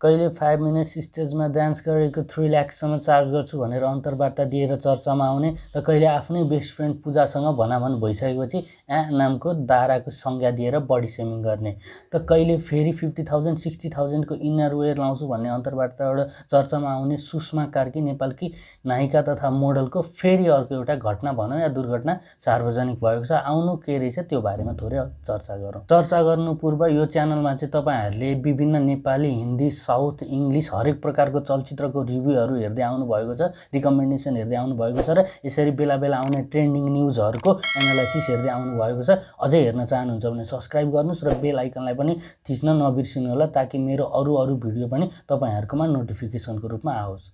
कहिले five minutes स्टेजमा dance गरेको थ्री ल्याक्ससम्म चार्ज गर्छु भनेर अन्तर्वार्ता दिएर चर्चामा आउने त कहिले आफ्नै बेस्ट फ्रेन्ड पूजासँग भनाभन भइसकेपछि आ नामको दाराको संज्ञा दिएर बडी सेभिङ गर्ने त कहिले फेरि फिफ्टी थाउजन्ड सिक्सटी थाउजन्डको इनर वेयर लाउँछु भन्ने अन्तर्वार्ताबाट चर्चामा आउने सुषमा कार्की नेपालकी नायिका तथा मोडलको फेरि अर्को एउटा घटना भनौँ या दुर्घटना सार्वजनिक भएको छ आउनु के रहेछ त्यो बारेमा थोरै चर्चा गरौँ चर्चा गर्नु पूर्व यो च्यानलमा चाहिँ तपाईँहरूले विभिन्न नेपाली हिन्दी साउथ इङ्ग्लिस हरेक प्रकारको चलचित्रको रिभ्यूहरू हेर्दै आउनुभएको छ रिकमेन्डेसन हेर्दै आउनुभएको छ र यसरी बेला बेला आउने ट्रेन्डिङ न्युजहरूको एनालाइसिस हेर्दै आउनुभएको छ अझै हेर्न चाहनुहुन्छ भने सब्सक्राइब गर्नुहोस् र बेल आइकनलाई पनि थिच्न नबिर्सिनु होला ताकि मेरो अरू अरू भिडियो पनि तपाईँहरूकोमा नोटिफिकेसनको रूपमा आओस्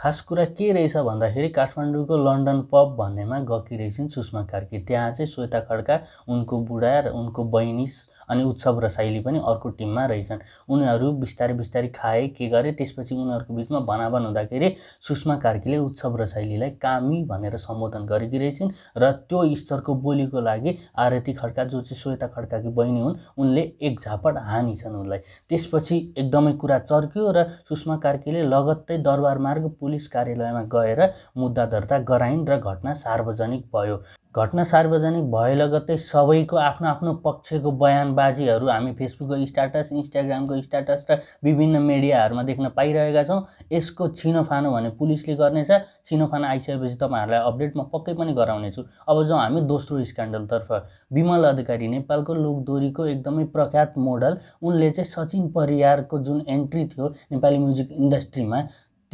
खास कुरा के रहेछ भन्दाखेरि काठमाडौँको लन्डन पब भन्नेमा गकी रहेछन् सुषमा कार्की त्यहाँ चाहिँ श्वेता खड्का उनको बुढा र उनको बहिनी अनि उत्सव र शैली पनि अर्को टिममा रहेछन् उनीहरू बिस्तारै बिस्तारै खाए के गरे त्यसपछि उनीहरूको बिचमा भनाभन हुँदाखेरि सुषमा कार्कीले उत्सव र शैलीलाई कामी भनेर सम्बोधन गरेकी रहेछन् र त्यो स्तरको बोलीको लागि आरती खड्का जो चाहिँ श्वेता खड्काकी बहिनी हुन् उनले एक झापट हानिछन् उनलाई त्यसपछि एकदमै कुरा चर्कियो र सुषमा कार्कीले लगत्तै दरबार मार्ग पुलिस कार्यालयमा गएर मुद्दा दर्ता गराइन् र घटना सार्वजनिक भयो घटना सार्वजनिक भए लगत्तै सबैको आफ्नो आफ्नो पक्षको बयान बाजीहरू हामी फेसबुकको स्ट्याटस इन्स्टाग्रामको स्ट्याटस र विभिन्न मिडियाहरूमा देख्न पाइरहेका छौँ यसको छिनोफानो भने पुलिसले गर्नेछ छिनोफानो आइसकेपछि तपाईँहरूलाई अपडेट म पक्कै पनि गराउनेछु अब जाउँ हामी दोस्रो स्क्यान्डलतर्फ विमल अधिकारी नेपालको लोकदोरीको एकदमै प्रख्यात मोडल उनले चाहिँ सचिन परियारको जुन एन्ट्री थियो नेपाली म्युजिक इन्डस्ट्रीमा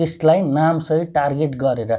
त्यसलाई नामसहित टार्गेट गरेर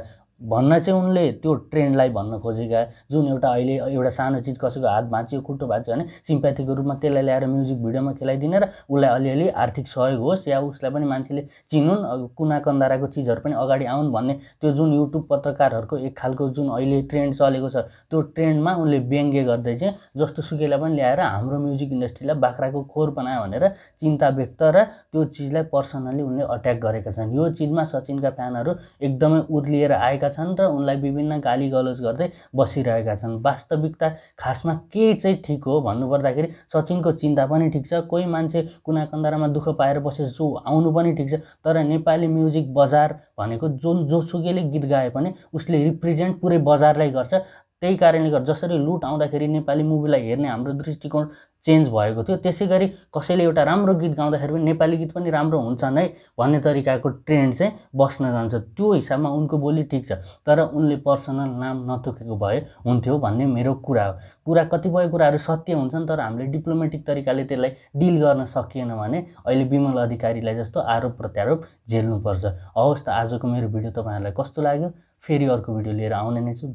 भन्न चाहिँ उनले त्यो ट्रेन्डलाई भन्न खोजेका जुन एउटा अहिले एउटा सानो चिज कसैको हात भाँचियो खुट्टो भाँच्यो भने सिम्प्याथीको रूपमा त्यसलाई ल्याएर म्युजिक भिडियोमा खेलाइदिने र उसलाई अलिअलि आर्थिक सहयोग होस् या उसलाई पनि मान्छेले चिनुन् कुना कन्दाराको चिजहरू पनि अगाडि आउन् भन्ने त्यो जुन युट्युब पत्रकारहरूको एक खालको जुन अहिले ट्रेन्ड चलेको छ त्यो ट्रेन्डमा उनले व्यङ्ग्य गर्दै चाहिँ जस्तो सुकेलाई पनि ल्याएर हाम्रो म्युजिक इन्डस्ट्रीलाई बाख्राको खोर बनायो भनेर चिन्ता व्यक्त र त्यो चिजलाई पर्सनल्ली उनले अट्याक गरेका छन् यो चिजमा सचिनका फ्यानहरू एकदमै उर्लिएर आएका छन् र उनलाई विभिन्न गाली गलोज गर्दै बसिरहेका छन् वास्तविकता खासमा के चाहिँ ठिक हो भन्नुपर्दाखेरि सचिनको चिन्ता पनि ठिक छ कोही मान्छे कुना कन्दारामा दुःख पाएर बसेर जो आउनु पनि ठिक छ तर नेपाली म्युजिक बजार भनेको जो जोसुकैले गीत गाए पनि उसले रिप्रेजेन्ट पुरै बजारलाई गर्छ त्यही कारणले गर्दा जसरी लुट आउँदाखेरि नेपाली मुभीलाई हेर्ने हाम्रो दृष्टिकोण चेन्ज भएको थियो त्यसै गरी कसैले एउटा राम्रो गीत गाउँदाखेरि पनि नेपाली गीत पनि राम्रो हुन्छ है भन्ने तरिकाको ट्रेन्ड चाहिँ बस्न जान्छ त्यो हिसाबमा उनको बोली ठिक छ तर उनले पर्सनल नाम नतोकेको भए हुन्थ्यो भन्ने मेरो कुरा हो कुरा कतिपय कुराहरू सत्य हुन्छन् तर हामीले डिप्लोमेटिक तरिकाले त्यसलाई डिल गर्न सकिएन भने अहिले विमल अधिकारीलाई जस्तो आरोप प्रत्यारोप झेल्नुपर्छ हवस् त आजको मेरो भिडियो तपाईँहरूलाई कस्तो लाग्यो फेरि अर्को भिडियो लिएर आउने नै छु